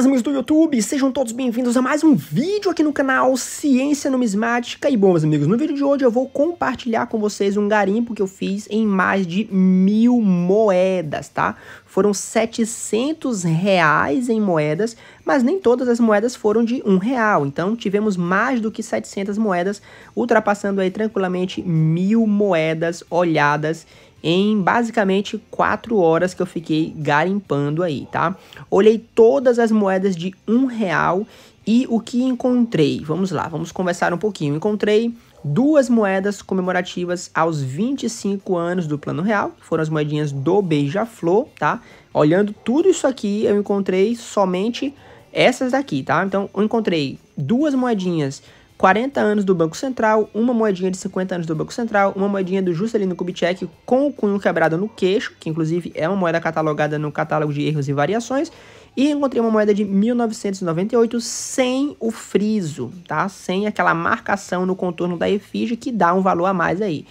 Fala, amigos do YouTube! Sejam todos bem-vindos a mais um vídeo aqui no canal Ciência Numismática. E bom, meus amigos, no vídeo de hoje eu vou compartilhar com vocês um garimpo que eu fiz em mais de mil moedas, tá? Foram 700 reais em moedas, mas nem todas as moedas foram de um real. Então, tivemos mais do que 700 moedas, ultrapassando aí tranquilamente mil moedas olhadas em basicamente 4 horas que eu fiquei garimpando aí, tá? Olhei todas as moedas de um real e o que encontrei? Vamos lá, vamos conversar um pouquinho. Encontrei duas moedas comemorativas aos 25 anos do Plano Real, que foram as moedinhas do Beija-Flor, tá? Olhando tudo isso aqui, eu encontrei somente essas daqui, tá? Então, eu encontrei duas moedinhas 40 anos do Banco Central, uma moedinha de 50 anos do Banco Central, uma moedinha do Juscelino Kubitschek com o cunho quebrado no queixo, que inclusive é uma moeda catalogada no catálogo de erros e variações, e encontrei uma moeda de 1998 sem o friso, tá? Sem aquela marcação no contorno da efígie que dá um valor a mais aí.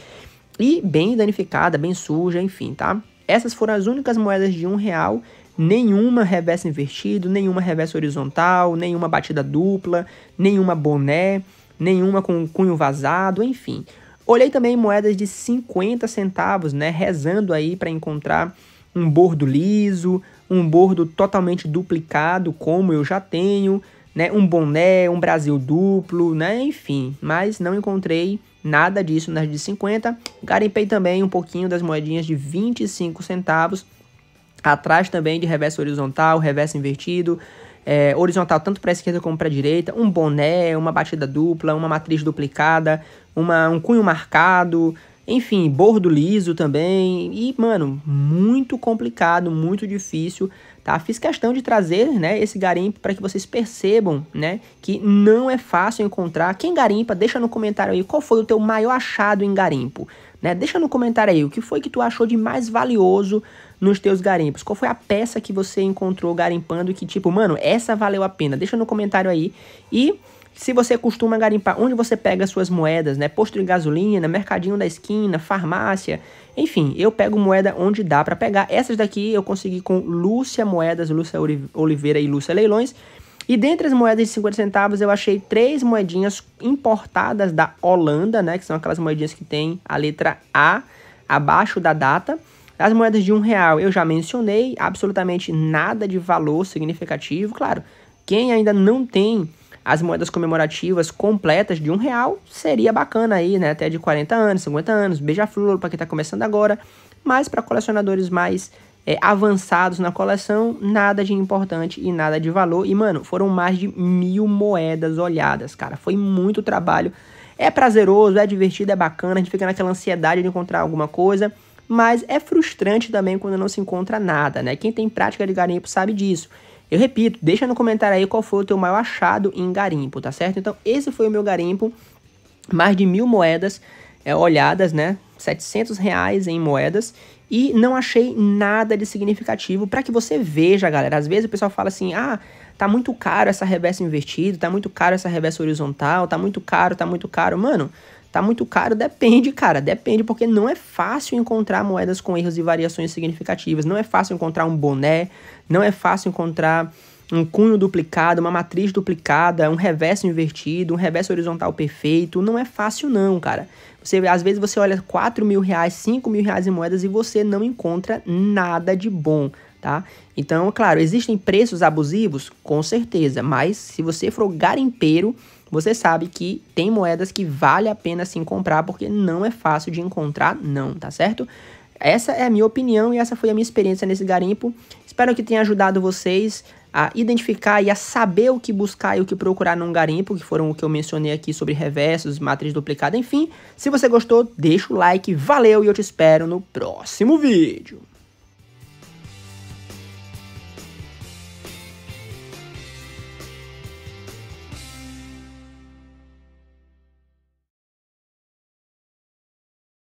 E bem danificada, bem suja, enfim, tá? Essas foram as únicas moedas de um real nenhuma reversa invertido, nenhuma reversa horizontal, nenhuma batida dupla, nenhuma boné nenhuma com cunho vazado, enfim. Olhei também moedas de 50 centavos, né, rezando aí para encontrar um bordo liso, um bordo totalmente duplicado, como eu já tenho, né, um boné, um Brasil duplo, né, enfim, mas não encontrei nada disso nas de 50. Garimpei também um pouquinho das moedinhas de 25 centavos, atrás também de reverso horizontal, reverso invertido, é, horizontal tanto para a esquerda como para a direita, um boné, uma batida dupla, uma matriz duplicada, uma, um cunho marcado, enfim, bordo liso também. E, mano, muito complicado, muito difícil, tá? Fiz questão de trazer, né, esse garimpo para que vocês percebam, né, que não é fácil encontrar. Quem garimpa, deixa no comentário aí qual foi o teu maior achado em garimpo. Né? Deixa no comentário aí o que foi que tu achou de mais valioso nos teus garimpos. Qual foi a peça que você encontrou garimpando que, tipo, mano, essa valeu a pena? Deixa no comentário aí. E se você costuma garimpar, onde você pega suas moedas, né? Posto de gasolina, mercadinho da esquina, farmácia, enfim, eu pego moeda onde dá para pegar. Essas daqui eu consegui com Lúcia Moedas, Lúcia Oliveira e Lúcia Leilões. E dentre as moedas de 50 centavos, eu achei três moedinhas importadas da Holanda, né? Que são aquelas moedinhas que tem a letra A abaixo da data. As moedas de um real eu já mencionei, absolutamente nada de valor significativo. Claro, quem ainda não tem as moedas comemorativas completas de um real seria bacana aí, né? Até de 40 anos, 50 anos, beija-flor para quem está começando agora. Mas para colecionadores mais é, avançados na coleção, nada de importante e nada de valor. E, mano, foram mais de mil moedas olhadas, cara. Foi muito trabalho. É prazeroso, é divertido, é bacana. A gente fica naquela ansiedade de encontrar alguma coisa. Mas é frustrante também quando não se encontra nada, né? Quem tem prática de garimpo sabe disso. Eu repito, deixa no comentário aí qual foi o teu maior achado em garimpo, tá certo? Então, esse foi o meu garimpo. Mais de mil moedas é, olhadas, né? 700 reais em moedas e não achei nada de significativo para que você veja, galera. Às vezes o pessoal fala assim: "Ah, tá muito caro essa reversa invertida, tá muito caro essa reversa horizontal, tá muito caro, tá muito caro". Mano, Tá muito caro? Depende, cara, depende, porque não é fácil encontrar moedas com erros e variações significativas. Não é fácil encontrar um boné, não é fácil encontrar um cunho duplicado, uma matriz duplicada, um reverso invertido, um reverso horizontal perfeito. Não é fácil, não, cara. Você, às vezes você olha 4 mil reais, 5 mil reais em moedas e você não encontra nada de bom tá? Então, claro, existem preços abusivos? Com certeza, mas se você for garimpeiro, você sabe que tem moedas que vale a pena sim comprar, porque não é fácil de encontrar, não, tá certo? Essa é a minha opinião e essa foi a minha experiência nesse garimpo. Espero que tenha ajudado vocês a identificar e a saber o que buscar e o que procurar num garimpo, que foram o que eu mencionei aqui sobre reversos, matriz duplicada, enfim. Se você gostou, deixa o like, valeu e eu te espero no próximo vídeo.